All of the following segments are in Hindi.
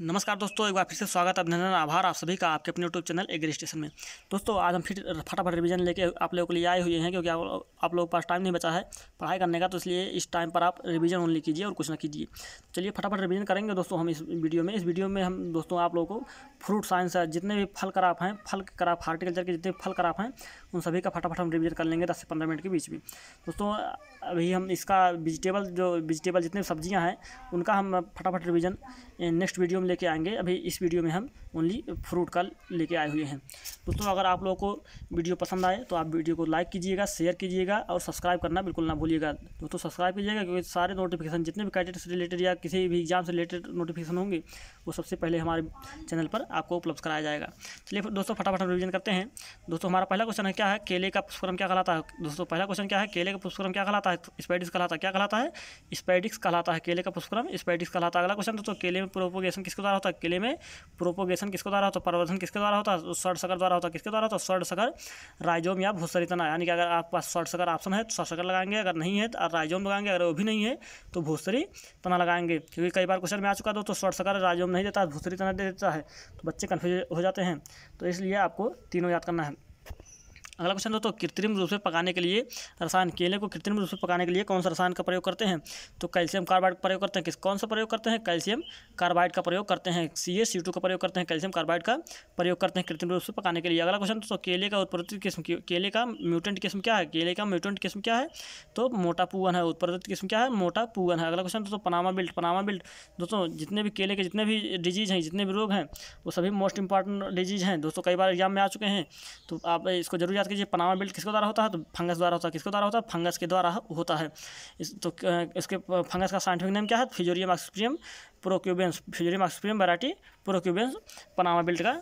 नमस्कार दोस्तों एक बार फिर से स्वागत अभिनंदन आभार आप सभी का आपके अपने यूट्यूब चैनल एग्री स्टेशन में दोस्तों आज हम फिर फटाफट रिवीजन लेके आप लोगों के लिए आए हुए हैं क्योंकि आप लोगों के पास टाइम नहीं बचा है पढ़ाई करने का तो इसलिए इस टाइम पर आप रिवीजन ओनली कीजिए और कुछ ना कीजिए चलिए फटाफट रिविज़न करेंगे दोस्तों हम इस वीडियो में इस वीडियो में हम दोस्तों आप लोगों को फ्रूट साइंस जितने भी फल कराप हैं फल कराप हार्टिकल्चर के जितने फल कराप हैं उन सभी का फटाफट हम रिविज़न कर लेंगे दस से पंद्रह मिनट के बीच में दोस्तों अभी हम इसका वेजिटेबल जो वेजिटेबल जितने सब्जियाँ हैं उनका हम फटाफट रिविज़न नेक्स्ट वीडियो में लेके आएंगे अभी इस वीडियो में हम ओनली फ्रूट का लेके आए हुए हैं दोस्तों अगर आप लोगों को वीडियो पसंद आए तो आप वीडियो को लाइक कीजिएगा शेयर कीजिएगा और सब्सक्राइब करना बिल्कुल ना भूलिएगा दोस्तों सब्सक्राइब कीजिएगा क्योंकि सारे नोटिफिकेशन जितने भी कैडेट से रिलेटेड या किसी भी एग्जाम से रिलेटेड नोटिफिकेशन होंगे वो सबसे पहले हमारे चैनल पर आपको उपलब्ध कराया जाएगा चलिए दोस्तों फटाफट हम रिविजन करते हैं दोस्तों हमारा पहला क्वेश्चन है क्या है केले का पुष्पक्रम क्या कहलाता है दोस्तों पहला क्वेश्चन क्या है केले का पुष्पक्रम क्या कहलाता है स्पाइडिक्स कहलाता है क्या कहलाता है स्पाइडिक्स कहलाता है केले का पुष्पक्रम स्पाइडिक्स कहलाता है अगला क्वेश्चन दोस्तों केले में प्रोपोगेशन किसके द्वारा होता है केले में प्रोपोगेशन परिवर्तन किसके द्वारा होता है परिवर्तन किसके द्वारा होता है तो शर्ट सकर द्वारा होता है किसके द्वारा होता तो है शर्ट सकर राइजोम या भूसरितना यानी कि अगर आपके पास शर्ट सकर ऑप्शन है तो शर्ट सकर लगाएंगे अगर नहीं है तो राइजोम लगाएंगे अगर वो भी नहीं है तो भूसरी तना लगाएंगे क्योंकि कई बार क्वेश्चन में आ चुका दो तो शर्ट सकर राइजोम नहीं देता भूसरी तना दे देता है तो बच्चे कन्फ्यूज हो जाते हैं तो इसलिए आपको तीनों याद करना है अगला क्वेश्चन दोस्तों कृत्रिम रूप से पकाने के लिए रसायन केले को कृत्रिम रूप से पकाने के लिए कौन सा रसायन का प्रयोग करते हैं तो कैल्शियम कार्बाइड का प्रयोग करते हैं किस कौन सा प्रयोग करते हैं कैल्शियम कार्बाइड का प्रयोग करते हैं सी एस का प्रयोग करते हैं कैल्शियम कार्बाइड का प्रयोग करते हैं कृत्रिम रूप से पकाने के लिए अगला क्वेश्चन दोस्तों केले का उत्पादित किस्म केले का म्यूटेंट किस्म क्या है केले का म्यूटेंट किस्म क्या है तो मोटा पुवन है उत्पादित किस्म क्या है मोटा पुवन है अगला क्वेश्चन दोस्तों पनामा बिल्ट पनामा बिल्ट दोस्तों जितने भी केले के जितने भी डिजीज़ हैं जितने भी रोग हैं वो सभी मोस्ट इंपॉर्टेंट डिजीज़ हैं दोस्तों कई बार एग्जाम में आ चुके हैं तो आप इसको जरूर याद बात कीजिए पनामा बेल्ट किसके द्वारा होता है तो फंगस द्वारा होता है किसके द्वारा होता है फंगस के द्वारा होता है इस तो इसके फंगस का साइंटिफिक नेम क्या है Fusarium oxysporum cubense Fusarium oxysporum variety cubense Panama wilt का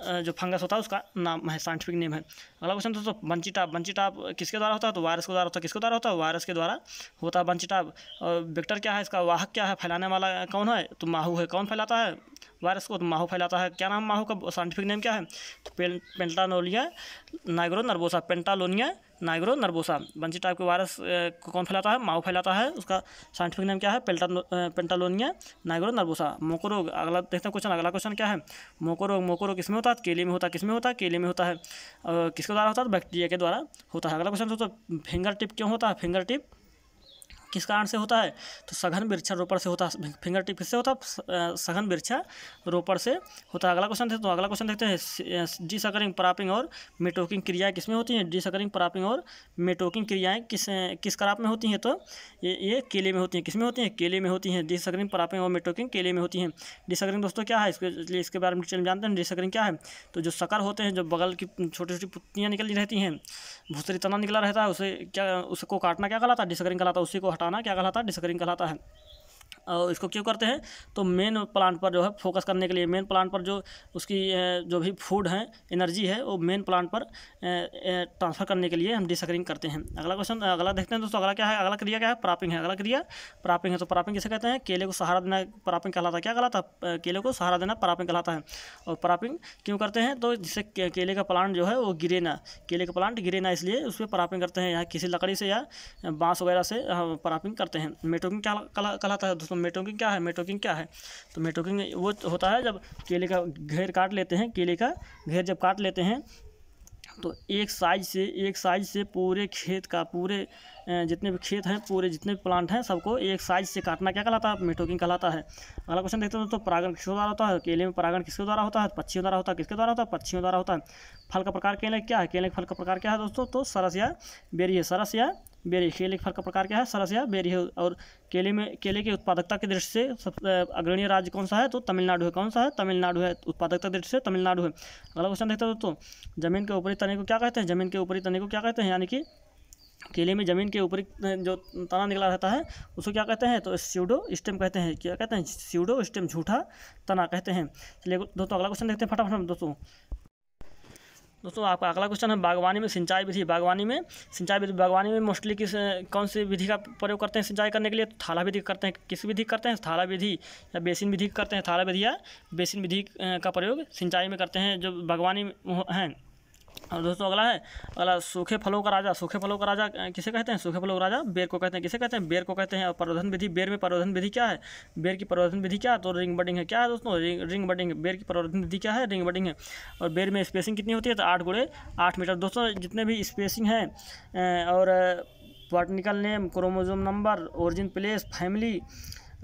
जो फंगस होता है उसका नाम है साइंटिफिक नेम है अगला क्वेश्चन दोस्तों बंचीटाप बंचीटाप किसके द्वारा होता है तो वायरस के द्वारा होता है किसके द्वारा होता है वायरस के द्वारा होता है बंचीटाप और वेक्टर क्या है इसका वाहक क्या है फैलाने वाला कौन है तो माहू है कौन फैलाता है वायरस को तो माहू फैलाता है क्या नाम माहू का साइंटिफिक नेम क्या है तो पेंटानोलिया नाइग्रो नर्वोसा पेंटालोनिया नाइग्रो नर्बोसा बंसी टाइप के वायरस को कौन फैलाता है माओ फैलाता है उसका साइंटिफिक नेम क्या है पेल्टा पेंटालोनिया नाइग्रो नर्बोसा मोकोरोग अगला देखते हैं क्वेश्चन अगला क्वेश्चन क्या है मोकोरोग मोकोरोग किसमें होता है केले में होता है किसमें होता है केले में होता है किसके द्वारा होता है बैक्टीरिया के द्वारा होता है अगला क्वेश्चन फिंगर टिप क्यों होता है फिंगर टिप किस कारण से होता है तो सघन वृक्षारोपण से होता है फिंगर टिप किससे होता है सघन वृक्षारोपण से होता है अगला क्वेश्चन देखते तो अगला क्वेश्चन देखते हैं डी सकरिंग प्रापिंग और मेटोकिंग क्रियाएँ किस में होती हैं डी सकरिंग प्रापिंग और मेटोकिंग क्रियाएँ किस किस कराप में होती हैं तो ये ये केले में होती हैं किस में होती हैं केले में होती हैं डी सकरिंग प्रापिंग और मेटोकिंग केले में होती हैं डी सकरिंग दोस्तों क्या है इसके लिए इसके बारे में डिटेल जानते हैं डी सकरिंग क्या है तो जो सकर होते हैं जो बगल की छोटी छोटी पुतियाँ निकली रहती हैं भूसरी तना निकला रहता है उसे क्या उसको काटना क्या कहलाता है डिसकरिंग कहलाता है उसी को हटा हटाना क्या कहलाता है डिस्करिंग कहलाता है इसको क्यों करते हैं तो मेन प्लांट पर जो है फोकस करने के लिए मेन प्लांट पर जो उसकी जो भी फूड है एनर्जी है वो मेन प्लांट पर ट्रांसफ़र करने के लिए हम डिसकरिंग करते हैं अगला क्वेश्चन अगला देखते हैं दोस्तों अगला क्या है अगला क्रिया क्या है प्रापिंग है अगला क्रिया प्रापिंग है तो प्रापिंग किसे कहते हैं केले को सहारा देना प्रापिंग कहलाता है क्या कहलाता है केले को सहारा देना प्रापिंग कहलाता है और प्रापिंग क्यों करते हैं तो जिससे केले का प्लांट जो है वो गिरे ना केले का प्लांट गिरे ना इसलिए उस पर प्रापिंग करते हैं या किसी लकड़ी से या बाँस वगैरह से प्रापिंग करते हैं मेटोकिंग क्या कहलाता है दोस्तों मेटोकिंग क्या है मेटोकिंग क्या है तो मेटोकिंग वो होता है जब केले का घेर काट लेते हैं केले का घेर जब काट लेते हैं तो एक साइज से एक साइज से पूरे खेत का पूरे जितने भी खेत हैं पूरे जितने भी प्लांट हैं सबको एक साइज से काटना क्या कहलाता है मेटोकिंग कहलाता है अगला क्वेश्चन देखते हैं तो परागण किसके द्वारा होता है केले में परागण किसके द्वारा होता है पक्षियों द्वारा होता है किसके द्वारा होता है पक्षियों द्वारा होता है फल का प्रकार केले क्या है केले के फल का प्रकार क्या है दोस्तों तो सरस या बेरी है सरस या बेरी केले के फल का प्रकार क्या है सरस या बेरी है और केले में केले की उत्पादकता की दृष्टि से सबसे अग्रणीय राज्य कौन सा है तो तमिलनाडु है कौन सा है तमिलनाडु है उत्पादकता दृष्टि से तमिलनाडु है अगला क्वेश्चन देखते हैं दोस्तों जमीन के ऊपरी तने को क्या कहते हैं जमीन के ऊपरी तने को क्या कहते हैं यानी कि केले में ज़मीन के ऊपरी जो तना निकला रहता है उसको क्या कहते हैं तो स्यूडो स्टेम कहते हैं क्या कहते हैं स्यूडो स्टेम झूठा तना कहते हैं चलिए दोस्तों अगला क्वेश्चन देखते हैं फटाफट दोस्तों दोस्तों आपका अगला क्वेश्चन है बागवानी में सिंचाई विधि बागवानी में सिंचाई विधि बागवानी में मोस्टली किस कौन सी विधि का प्रयोग करते हैं सिंचाई करने के लिए तो थाला विधि करते हैं किस विधि करते हैं थाला विधि या बेसिन विधि करते हैं थाला विधि या बेसिन विधि का प्रयोग सिंचाई में करते हैं जो बागवानी हैं और दोस्तों अगला है अगला सूखे फलों का राजा सूखे फलों का राजा किसे कहते हैं सूखे फलों का राजा बेर को कहते हैं किसे कहते हैं बेर को कहते हैं और प्रवर्धन विधि बेर में प्रवर्धन विधि क्या है बेर की प्रवर्धन विधि क्या है तो रिंग बडिंग है क्या है दोस्तों रिंग रिंग बडिंग बेर की प्रवर्धन विधि क्या है रिंग बडिंग है और बेर में स्पेसिंग कितनी होती है तो आठ गुड़े आठ मीटर दोस्तों जितने भी स्पेसिंग हैं और botanical name chromosome number origin place family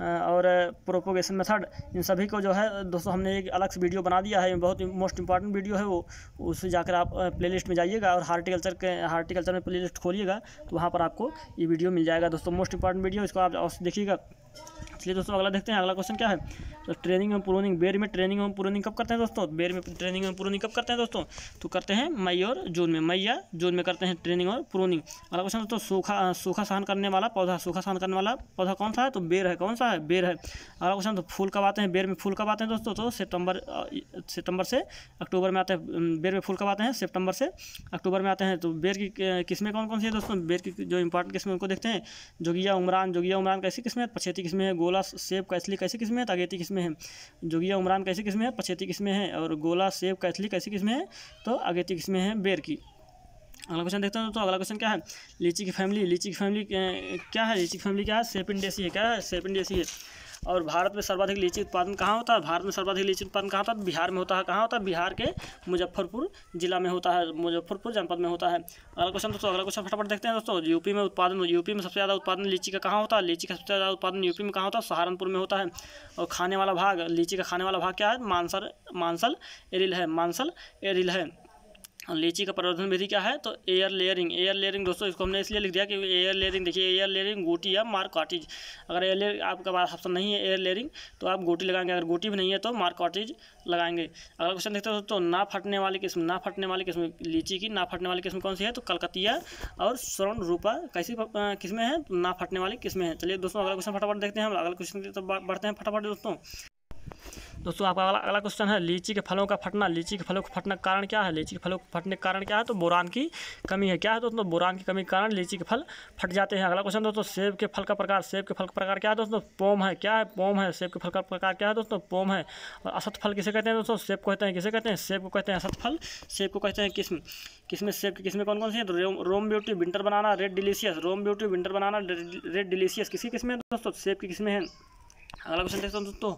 और प्रोपोगेशन मेथड इन सभी को जो है दोस्तों हमने एक अलग से वीडियो बना दिया है बहुत मोस्ट इंपॉर्टेंट वीडियो है वो उसे जाकर आप प्लेलिस्ट में जाइएगा और हार्टिकल्चर के हार्टिकल्चर में प्लेलिस्ट खोलिएगा तो वहाँ पर आपको ये वीडियो मिल जाएगा दोस्तों मोस्ट इंपॉर्टेंट वीडियो इसको आप देखिएगा चलिए दोस्तों अगला देखते हैं अगला क्वेश्चन क्या है तो ट्रेनिंग एवं प्रोनिंग बेर में ट्रेनिंग एवं प्रोनिंग कब करते हैं दोस्तों बेर में ट्रेनिंग एवं प्रोनिंग कब करते हैं दोस्तों तो करते हैं मई और जून में मई या जून में करते हैं ट्रेनिंग और प्रोनिंग अगला क्वेश्चन दोस्तों सूखा सूखा सहन करने वाला पौधा सूखा सहन करने वाला पौधा कौन सा है तो बेर है कौन सा है बेर है अगला क्वेश्चन तो फूल कब आते हैं बेर में फूल कब आते हैं दोस्तों तो सितंबर सितंबर से अक्टूबर में आते हैं बेर में फूल कब आते हैं सितंबर से अक्टूबर में आते हैं तो बेर की किस्में कौन कौन सी है दोस्तों बेर की जो इंपॉर्टेंट किस्में उनको देखते हैं जोगिया उमरान जोगिया उमरान कैसी किस्में पछेती किस्में है गोल गोला सेब कैसली कैसी किस्में हैं तागेती किस्में हैं जोगिया उमरान कैसी किस्में हैं पछेती किस्में हैं और गोला सेब कैसली कैसी किस्में हैं तो आगेती किस्में हैं बेर की अगला क्वेश्चन देखते हैं दोस्तों अगला क्वेश्चन क्या है लीची की फैमिली लीची की फैमिली क्या है लीची की फैमिली क्या है सेपिन डेसी है क्या है सेपिन डेसी है और भारत में सर्वाधिक लीची उत्पादन कहाँ होता है भारत में सर्वाधिक लीची उत्पादन कहाँ होता है बिहार में होता है कहाँ होता है बिहार के मुजफ्फरपुर जिला में होता है मुजफ्फरपुर जनपद में होता है अगला क्वेश्चन दोस्तों अगला क्वेश्चन फटाफट देखते हैं दोस्तों यूपी में उत्पादन यूपी में सबसे ज़्यादा उत्पादन लीची का कहाँ होता है लीची का सबसे ज़्यादा उत्पादन यूपी में कहाँ होता है सहारनपुर में होता है और खाने वाला भाग लीची का खाने वाला भाग क्या है मानसर मानसल एरिल है मानसल एरिल है लीची का प्रवर्धन विधि क्या है तो एयर लेयरिंग एयर लेयरिंग दोस्तों इसको हमने इसलिए लिख दिया कि एयर लेयरिंग देखिए एयर लेयरिंग गोटी या कॉटेज अगर एयर लेयर आपका पास ऑप्शन नहीं है एयर लेयरिंग तो आप गोटी लगाएंगे अगर गोटी भी नहीं है तो कॉटेज लगाएंगे अगला क्वेश्चन देखते हो दोस्तों ना फटने वाली किस्म ना फटने वाली किस्म लीची की ना फटने वाली किस्म कौन सी है तो कलकतिया और स्वर्ण रूपा कैसी किस्में हैं तो ना फटने वाली किस्में हैं चलिए दोस्तों अगला क्वेश्चन फटाफट देखते हैं हम अगला क्वेश्चन बढ़ते हैं फटाफट दोस्तों दोस्तों आपका अगला अगला क्वेश्चन है लीची के फलों का फटना लीची के फलों का फटने का कारण क्या है लीची के फलों के फटने का कारण क्या है तो बोरान की कमी है क्या है दोस्तों बोरान की कमी के कारण लीची के फल फट जाते हैं अगला क्वेश्चन दोस्तों सेब के फल का प्रकार सेब के फल का प्रकार क्या है दोस्तों पोम है क्या है पोम है सेब के फल का प्रकार क्या है दोस्तों पोम है और असत फल किसे कहते हैं दोस्तों सेब को कहते हैं किसे कहते हैं सेब को कहते हैं असत फल सेब को कहते हैं किस्म किस्में सेब की किस्में कौन कौन सी है Rome Rome Beauty Winter Banana Red Delicious Rome Beauty Winter Banana Red Delicious किसकी किस्में दोस्तों सेब की किस्में हैं अगला क्वेश्चन देखते हैं दोस्तों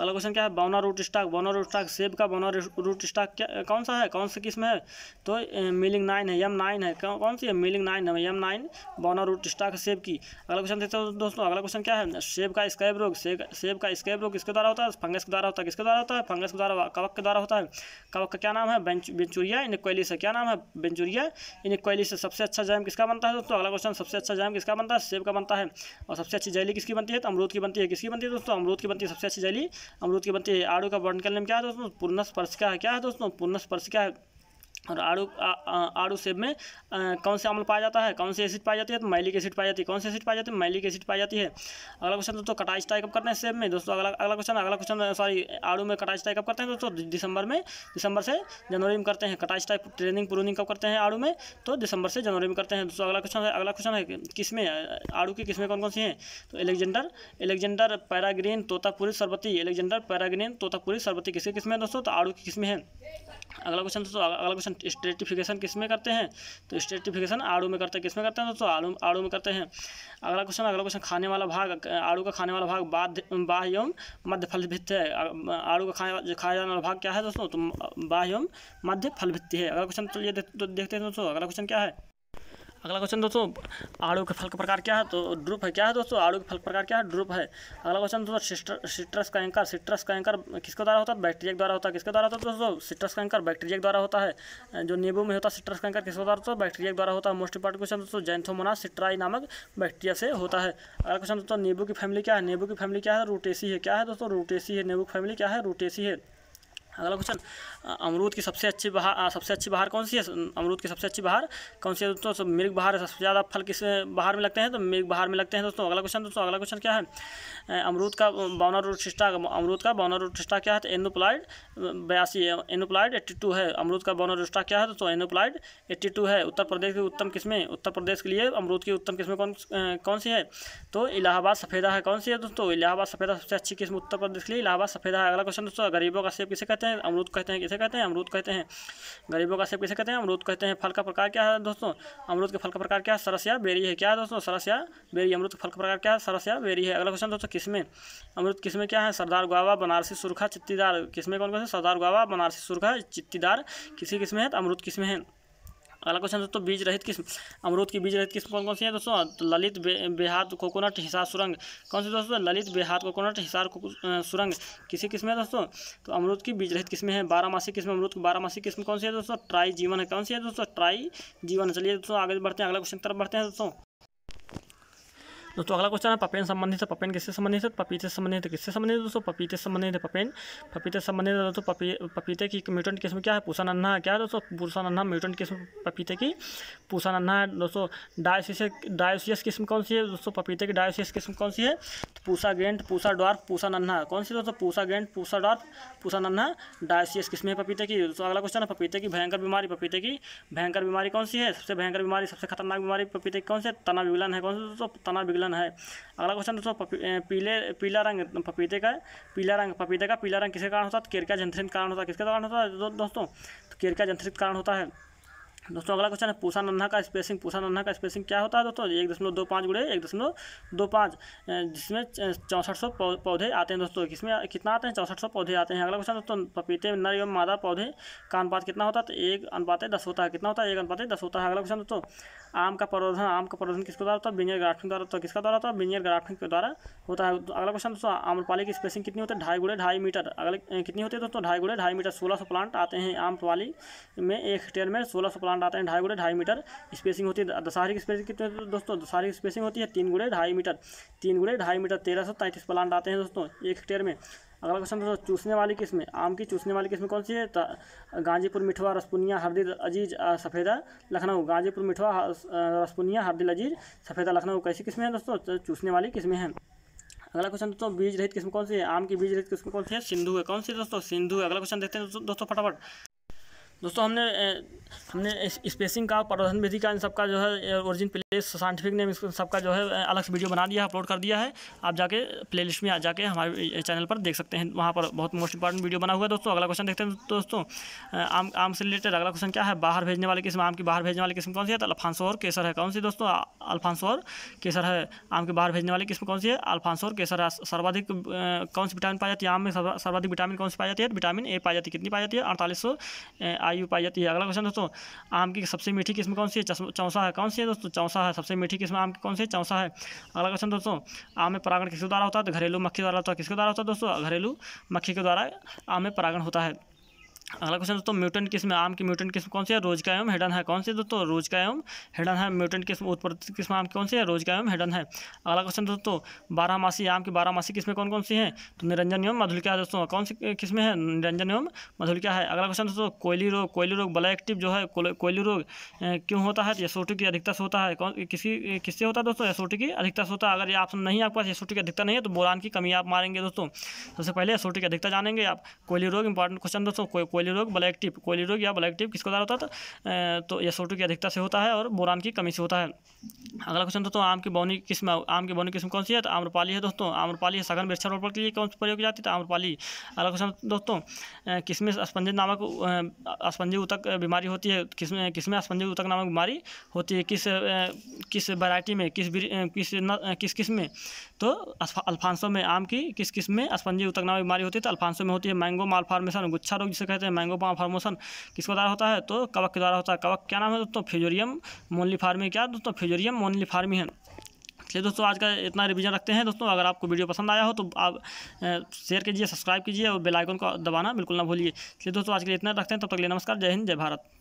अगला क्वेश्चन क्या है बौना रूट स्टॉक बौना रूट स्टॉक सेब का बौना रूट स्टॉक क्या कौन सा है कौन सा किस्म है तो मिलिंग नाइन है यम नाइन है कौन सी है मिलिंग नाइन है यम नाइन बौना रूट स्टॉक सेब की अगला क्वेश्चन देखते हैं दोस्तों अगला क्वेश्चन क्या है सेब का स्कैब रोग सेब का स्कैब रोग किसके द्वारा होता है फंगस के द्वारा होता है किसके द्वारा होता है फंगस के द्वारा कवक के द्वारा होता है कवक का क्या नाम है बेंचुरिया इनक्वालिस से क्या नाम है बेंचुरिया इनक्वालिस से सबसे अच्छा जैम किसका बनता है दोस्तों अगला क्वेश्चन सबसे अच्छा जैम किसका बनता है सेब का बनता है और सबसे अच्छी जैली किसकी बनती है तो अमरूद की बनती है किसकी बनती है दोस्तों अमरूद की बनती है सबसे अच्छी जली अमरूद की बनती है आड़ू का वर्णकल नाम क्या है दोस्तों पूर्ण स्पर्श का है क्या है दोस्तों पूर्ण स्पर्श का है और आड़ू आड़ू सेब में आ, कौन से अम्ल पाया जाता है कौन से एसिड पाई जाती है तो मैलिक एसिड पाई जाती है कौन से एसिड पाई जाती है मैलिक एसिड पाई जाती है अगला क्वेश्चन दोस्तों कटाई स्टाई कब करते हैं सेब में दोस्तों अगला अगला क्वेश्चन अगला क्वेश्चन सॉरी आड़ू में कटाई स्टाई कब करते हैं दोस्तों दिसंबर में दिसंबर से जनवरी में करते हैं कटाई स्टाई ट्रेनिंग प्रूनिंग कब करते हैं आड़ू में तो दिसंबर से जनवरी में करते हैं दोस्तों अगला क्वेश्चन है अगला क्वेश्चन है किसमें आड़ू की किस्में कौन कौन सी हैं तो Alexander Alexander Peregrine Totapuri Sharbati Alexander Peregrine Totapuri Sharbati किसकी किस्में दोस्तों तो आड़ू की किस्में हैं अगला क्वेश्चन दोस्तों तो अगला क्वेश्चन स्ट्रेटिफिकेशन किस में करते हैं तो स्ट्रेटिफिकेशन आड़ू में करते हैं किस में करते हैं दोस्तों तो आड़ू आड़ू में करते हैं अगला क्वेश्चन अगला क्वेश्चन खाने वाला भाग आड़ू का खाने वाला भाग बाध्य बाह एवं मध्य फल है आड़ू का खाने खाया जाने वाला भाग क्या है दोस्तों तो बाह एवं मध्य फल है अगला क्वेश्चन तो चलिए देखते हैं दोस्तों अगला क्वेश्चन क्या है अगला क्वेश्चन दोस्तों आड़ू के फल का प्रकार क्या है तो ड्रुप है क्या है दोस्तों आड़ू के फल का प्रकार क्या है ड्रुप है अगला क्वेश्चन दोस्तों सिट्रस का एंकर सिट्रस का एंकर किसके द्वारा होता है बैक्टीरिया के द्वारा होता है किसके द्वारा होता है दोस्तों सिट्रस का एंकर बैक्टीरिया के द्वारा होता है जो नींबू में होता है सिट्रस का एंकर किसके द्वारा होता है बैक्टीरिया के द्वारा होता है मोस्ट इंपॉर्टेंट क्वेश्चन दोस्तों जैंथोमोना सिट्राई नामक बैक्टीरिया से होता है अगला क्वेश्चन दोस्तों नींबू की फैमिली क्या है नींबू की फैमिली क्या है रूटेसी है क्या है दोस्तों रूटेसी है नींबू फैमिली क्या है रूटेसी है अगला क्वेश्चन अमरूद की सबसे अच्छी बहार सबसे अच्छी बहार कौन सी है अमरूद की सबसे अच्छी बहार कौन सी है दोस्तों मिर्ग बहार सबसे ज़्यादा फल किस बाहर में लगते हैं तो मिर्ग बाहर में लगते हैं दोस्तों अगला क्वेश्चन दोस्तों अगला क्वेश्चन क्या है अमरूद का बाउनर रूट सिस्टा अमरूद का बाउनर रूट सिस्टा क्या है तो एनोप्लाइड बयासी एनोप्लाइड एट्टी टू है अमरूद का बाउनर रूट क्या है दोस्तों एनोप्लाइड एट्टी टू है उत्तर प्रदेश की उत्तम किस्में उत्तर प्रदेश के लिए अमरूद की उत्तम किस्में कौन कौन सी है तो इलाहाबाद सफेदा है कौन सी है दोस्तों इलाहाबाद सफेदा सबसे अच्छी किस्म उत्तर प्रदेश के लिए इलाहाबाद सफेदा है अगला क्वेश्चन दोस्तों गरीबों का सेब किसे कहते हैं कहते हैं अमरूद कहते हैं किसे कहते हैं अमरूद कहते हैं गरीबों का सेब किसे कहते हैं अमरूद कहते हैं फल का प्रकार क्या है दोस्तों अमरूद के फल का प्रकार क्या है सरस या बेरी है क्या है दोस्तों सरस या बेरी अमरूद के फल का प्रकार क्या है सरस या बेरी है अगला क्वेश्चन दोस्तों किसमें अमरूद किसमें क्या है सरदार गुआवा बनारसी सुरखा चित्तीदार किसमें कौन कौन से सरदार गुआवा बनारसी सुरखा चित्तीदार किसी किसमें है तो अमरूद किसमें है अगला क्वेश्चन दोस्तों बीज रहित किस्म अमरूद की बीज रहित किस्म कौन कौन सी है दोस्तों ललित बे, बेहात कोकोनट हिसार सुरंग कौन सी दोस्तों ललित बेहात कोकोनट हिसार सुरंग किसी किस्म है दोस्तों तो अमरूद की बीज रहित किस्में हैं बारह मासिक किस्म अमरूद की बारह मासिक किस्म कौन सी है दोस्तों ट्राई जीवन है कौन सी है दोस्तों ट्राई जीवन चलिए दोस्तों आगे बढ़ते हैं अगला क्वेश्चन तरफ बढ़ते हैं दोस्तों दोस्तों तो अगला क्वेश्चन है पपेन संबंधित है पपेन किससे संबंधित है पपीते संबंधित है किससे संबंधित है दोस्तों पपीते संबंधित है पपेन पपीते संबंधित है दोस्तों पपीते की म्यूटेंट किस्म क्या है पूसा नन्हा क्या दोस्तों पूसा नन्हा म्यूटेंट किस्म पपीते की पूसा नन्हा है दोस्तों डायोसिस डायोसियस किस्म कौन सी है दोस्तों पपीते की डायोसियस किस्म कौन सी है पूसा गेंट पूसा डॉर्फ पूसा नन्हा कौन सी दोस्तों Pusa giant Pusa dwarf Pusa Nanha dioecious किसमें है पपीते की दोस्तों अगला क्वेश्चन है पपीते की भयंकर बीमारी पपीते की भयंकर बीमारी कौन सी है सबसे भयंकर बीमारी सबसे खतरनाक बीमारी पपीते की कौन सी तना विगलन है कौन सी दोस्तों तना विगलन है अगला क्वेश्चन दोस्तों पीले पीला रंग पपीते का पीला रंग पपीते का पीला रंग किसके कारण होता है केरका जंथरित कारण होता है किसके कारण होता है दोस्तों केरका जंथरित कारण होता है दोस्तों अगला क्वेश्चन है पूषा नन्हा का स्पेसिंग पूषा नन्हा का स्पेसिंग क्या होता है दोस्तों एक दशमलव दो पाँच गुड़े एक दशमलव दो पाँच जिसमें चौंसठ सौ पौधे आते हैं दोस्तों किसमें कितना आते हैं चौंसठ सौ पौधे आते हैं अगला क्वेश्चन दोस्तों पपीते नर एवं मादा पौधे का अनुपात कितना होता है तो एक अनुपात दस होता है कितना होता है एक अनुपात दस होता है अगला क्वेश्चन दोस्तों आम का प्रवर्धन आम का प्रवर्धन किसके द्वारा होता है बिनियर ग्राफ्टिंग द्वारा होता है किसका द्वारा होता है बिनियर ग्राफ्टिंग के द्वारा होता है अगला क्वेश्चन दोस्तों आम्रपाली की स्पेसिंग कितनी होती है ढाई गुड़े ढाई मीटर अगले कितनी होती है दोस्तों ढाई गुड़े ढाई मीटर सोलह सौ प्लांट आते हैं आम्रपाली में एक हेक्टेयर में सोलह सौ प्लांट प्लांट आते हैं ढाई गुड़े ढाई मीटर स्पेसिंग होती है दशहरे की स्पेसिंग कितने दोस्तों दशहरे की स्पेसिंग होती है तीन गुड़े ढाई मीटर तीन गुड़े ढाई मीटर तेरह सौ तैंतीस प्लांट आते हैं दोस्तों एक हेक्टेयर में अगला क्वेश्चन दोस्तों चूसने वाली किस्में आम की चूसने वाली किस्में कौन सी है गाजीपुर मिठवा रसपुनिया हरदिल अजीज सफ़ेदा लखनऊ गाजीपुर मिठवा रसपुनिया हरदिल अजीज सफ़ेदा लखनऊ कैसी किस्में हैं दोस्तों चूसने वाली किस्में हैं अगला क्वेश्चन दोस्तों बीज रहित किस्म कौन सी है आम की बीज रहित किस्म कौन सी है सिंधु है कौन सी दोस्तों सिंधु है अगला क्वेश्चन देखते हैं दोस्तों फटाफट दोस्तों हमने हमने स्पेसिंग का प्रवर्धन विधि का इन सबका जो है ओरिजिन प्लेस साइंटिफिक नेम सबका जो है अलग से वीडियो बना दिया है अपलोड कर दिया है आप जाके प्लेलिस्ट में आ जाके हमारे चैनल पर देख सकते हैं वहाँ पर बहुत मोस्ट इंपॉर्टेंट वीडियो बना हुआ है दोस्तों अगला क्वेश्चन देखते हैं दोस्तों आम आम से रिलेटेड अगला क्वेश्चन क्या है बाहर भेजने वाली किस्म आम की बाहर भेजने वाली किस्म कौन सी है तो अल्फांसो और केसर है कौन सी दोस्तों अल्फांसो और केसर है आम के बाहर भेजने वाली किस्म कौन सी है अल्फांसो और केसर सर्वाधिक कौन सी विटामिन पाई जाती है आम में सर्वाधिक विटामिन कौन सी पाई जाती है विटामिन तो ए पाई जाती है कितनी पाई जाती है अड़तालीस आयु पाई जाती है अगला क्वेश्चन दोस्तों आम की सबसे मीठी किस्म कौन सी है चौसा है कौन सी है दोस्तों चौसा है सबसे मीठी किस्म आम की कौन सी है चौसा है अगला क्वेश्चन दोस्तों आम में परागण किसके द्वारा होता है तो घरेलू मक्खी द्वारा होता है किसके द्वारा होता है दोस्तों घरेलू मक्खी के द्वारा आम में परागण होता है अगला क्वेश्चन दोस्तों म्यूटेंट किस्म आम की म्यूटेंट किस्म कौन सी है रोज का एम हेडन है कौन सी दोस्तों रोज का एम हेडन है म्यूटेंट किस्म उत्पत्ति किस्म आम की कौन सी है रोज का एम हेडन है अगला क्वेश्चन दोस्तों बारह मासी आम की बारह मासी किस्में कौन कौन सी है तो निरंजन एवं मधुलिका है दोस्तों कौन सी किस्में हैं निरंजन एवं मधुलिका है अगला क्वेश्चन दोस्तों कोयली रोग कोयली रोग बलाएक्टिव जो है कोयली रोग क्यों होता है यसोटी की अधिकता से होता है कौन किसी किससे होता है दोस्तों एसोटी की अधिकता से होता है अगर ये ऑप्शन नहीं आपके पास एसोटी की अधिकता नहीं है तो बोरान की कमी आप मारेंगे दोस्तों सबसे पहले एसोटी की अधिकता जानेंगे आप कोयली रोग इंपॉर्टेंट क्वेश्चन दोस्तों कोयली रोग ब्लैक टिप कोयले रोग या ब्लैक टिप किसको द्वारा होता है तो यह सोटू की अधिकता से होता है और बोरान की कमी से होता है अगला क्वेश्चन दोस्तों आम की बौनी किस्म आम की बौनी किस्म कौन सी है तो आम्रपाली है दोस्तों आम्रपाली सघन वृक्षारोपण के लिए कौन सी प्रयोग की जाती है तो आम्रपाली अगला क्वेश्चन दोस्तों किसमें स्पंजित नामक स्पंजी उतक बीमारी होती है किसमें किसमें स्पंजी उतक नामक बीमारी होती है किस किस वैरायटी में किस किस किस किस में तो अल्फांसो में आम की किस किस में स्पंजी उतक नामक बीमारी होती है तो अल्फांसो में होती है मैंगो माल फार्मेशन गुच्छा रोग जिसे कहते हैं हैं मैंगो पाम फार्मोशन किसके द्वारा होता है तो कवक के द्वारा होता है कवक क्या नाम है दोस्तों फ्यूजोरियम मोनली फार्मी क्या दोस्तों फ्यूजोरियम मोनली फार्मी है चलिए दोस्तों आज का इतना रिवीजन रखते हैं दोस्तों अगर आपको वीडियो पसंद आया हो तो आप शेयर कीजिए सब्सक्राइब कीजिए और बेल आइकन को दबाना बिल्कुल ना भूलिए चलिए दोस्तों आज के लिए इतना रखते हैं तब तो तक लिए नमस्कार जय हिंद जय भारत